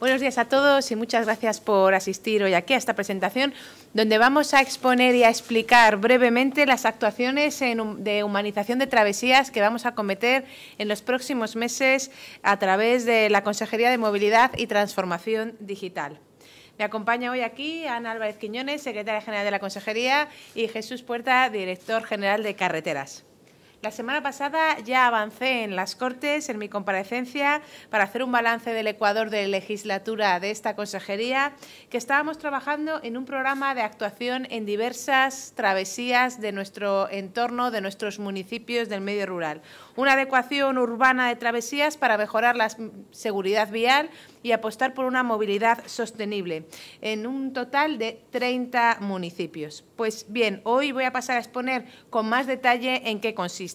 Buenos días a todos y muchas gracias por asistir hoy aquí a esta presentación donde vamos a exponer y a explicar brevemente las actuaciones de humanización de travesías que vamos a cometer en los próximos meses a través de la Consejería de Movilidad y Transformación Digital. Me acompaña hoy aquí Ana Álvarez Quiñones, secretaria general de la Consejería, y Jesús Puerta, director general de Carreteras. La semana pasada ya avancé en las Cortes, en mi comparecencia, para hacer un balance del Ecuador de legislatura de esta consejería, que estábamos trabajando en un programa de actuación en diversas travesías de nuestro entorno, de nuestros municipios del medio rural. Una adecuación urbana de travesías para mejorar la seguridad vial y apostar por una movilidad sostenible, en un total de 30 municipios. Pues bien, hoy voy a pasar a exponer con más detalle en qué consiste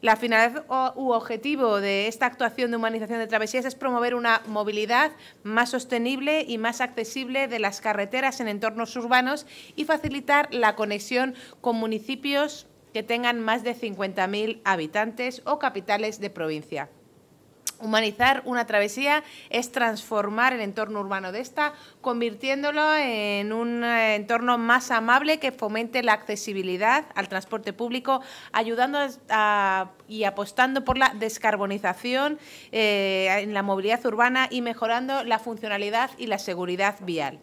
la finalidad u objetivo de esta actuación de humanización de travesías es promover una movilidad más sostenible y más accesible de las carreteras en entornos urbanos y facilitar la conexión con municipios que tengan más de 50.000 habitantes o capitales de provincia. Humanizar una travesía es transformar el entorno urbano de esta, convirtiéndolo en un eh, entorno más amable que fomente la accesibilidad al transporte público, ayudando y apostando por la descarbonización eh, en la movilidad urbana y mejorando la funcionalidad y la seguridad vial.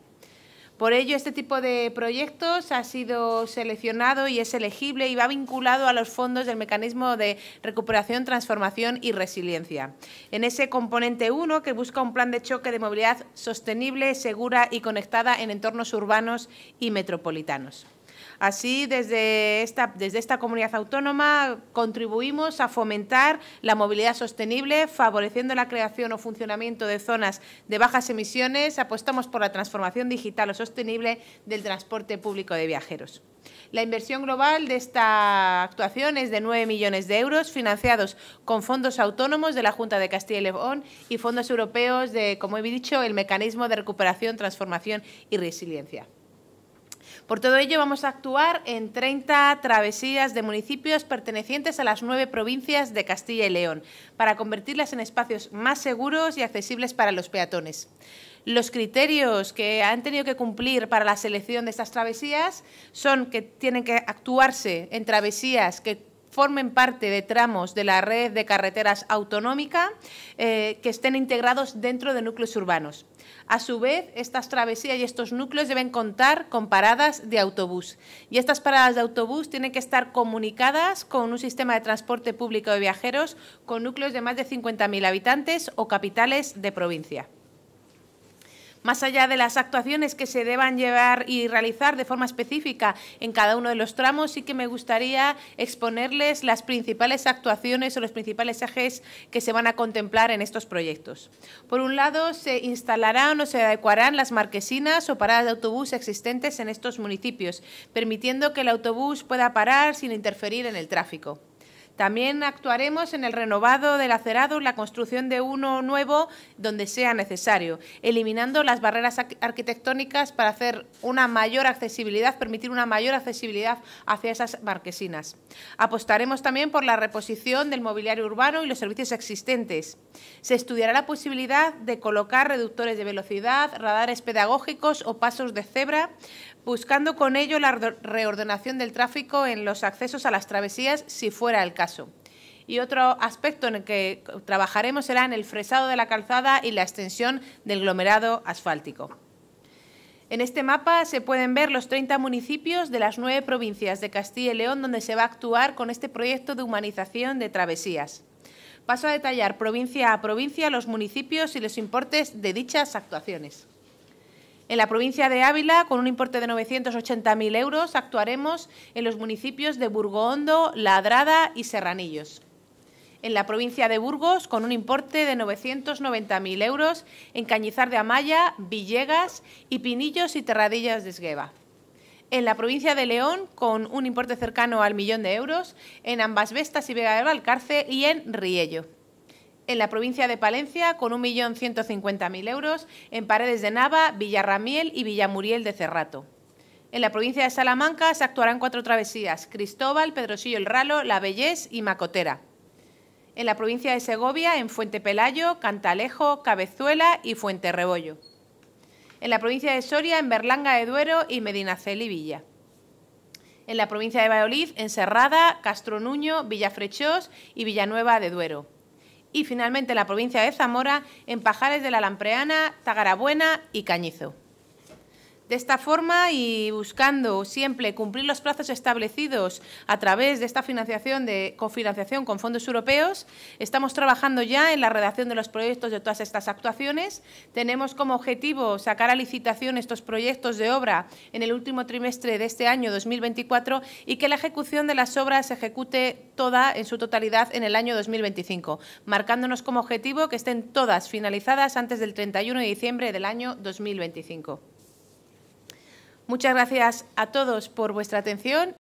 Por ello, este tipo de proyectos ha sido seleccionado y es elegible y va vinculado a los fondos del Mecanismo de Recuperación, Transformación y Resiliencia. En ese componente 1, que busca un plan de choque de movilidad sostenible, segura y conectada en entornos urbanos y metropolitanos. Así, desde esta, comunidad autónoma contribuimos a fomentar la movilidad sostenible, favoreciendo la creación o funcionamiento de zonas de bajas emisiones, apostamos por la transformación digital o sostenible del transporte público de viajeros. La inversión global de esta actuación es de 9 millones de euros, financiados con fondos autónomos de la Junta de Castilla y León y fondos europeos de, como he dicho, el Mecanismo de Recuperación, Transformación y Resiliencia. Por todo ello, vamos a actuar en 30 travesías de municipios pertenecientes a las nueve provincias de Castilla y León, para convertirlas en espacios más seguros y accesibles para los peatones. Los criterios que han tenido que cumplir para la selección de estas travesías son que tienen que actuarse en travesías que formen parte de tramos de la red de carreteras autonómica eh, que estén integrados dentro de núcleos urbanos. A su vez, estas travesías y estos núcleos deben contar con paradas de autobús. Y estas paradas de autobús tienen que estar comunicadas con un sistema de transporte público de viajeros con núcleos de más de 50.000 habitantes o capitales de provincia. Más allá de las actuaciones que se deban llevar y realizar de forma específica en cada uno de los tramos, sí que me gustaría exponerles las principales actuaciones o los principales ejes que se van a contemplar en estos proyectos. Por un lado, se instalarán o se adecuarán las marquesinas o paradas de autobús existentes en estos municipios, permitiendo que el autobús pueda parar sin interferir en el tráfico. También actuaremos en el renovado del acerado, la construcción de uno nuevo donde sea necesario, eliminando las barreras arquitectónicas para hacer una mayor accesibilidad, permitir una mayor accesibilidad hacia esas marquesinas. Apostaremos también por la reposición del mobiliario urbano y los servicios existentes. Se estudiará la posibilidad de colocar reductores de velocidad, radares pedagógicos o pasos de cebra buscando con ello la reordenación del tráfico en los accesos a las travesías si fuera el caso. Y otro aspecto en el que trabajaremos será en el fresado de la calzada y la extensión del glomerado asfáltico. En este mapa se pueden ver los 30 municipios de las nueve provincias de Castilla y León donde se va a actuar con este proyecto de humanización de travesías. Paso a detallar provincia a provincia los municipios y los importes de dichas actuaciones. En la provincia de Ávila, con un importe de 980.000 euros, actuaremos en los municipios de Burgondo, Ladrada y Serranillos. En la provincia de Burgos, con un importe de 990.000 euros, en Cañizar de Amaya, Villegas y Pinillos y Terradillas de Esgueva. En la provincia de León, con un importe cercano al millón de euros, en Ambas Vestas y Vega de Alcarce y en Riello en la provincia de Palencia con 1.150.000 euros en Paredes de Nava, Villarramiel y Villamuriel de Cerrato. En la provincia de Salamanca se actuarán cuatro travesías, Cristóbal, Pedrosillo el Ralo, La Bellez y Macotera. En la provincia de Segovia, en Fuente Pelayo, Cantalejo, Cabezuela y Fuente Rebollo. En la provincia de Soria, en Berlanga de Duero y Medinaceli y Villa. En la provincia de Valladolid, en Serrada, Castronuño, Villafrechós y Villanueva de Duero y finalmente la provincia de Zamora en Pajares de la Lampreana, Zagarabuena y Cañizo. De esta forma y buscando siempre cumplir los plazos establecidos a través de esta financiación de cofinanciación con fondos europeos, estamos trabajando ya en la redacción de los proyectos de todas estas actuaciones. Tenemos como objetivo sacar a licitación estos proyectos de obra en el último trimestre de este año 2024 y que la ejecución de las obras se ejecute toda en su totalidad en el año 2025, marcándonos como objetivo que estén todas finalizadas antes del 31 de diciembre del año 2025. Muchas gracias a todos por vuestra atención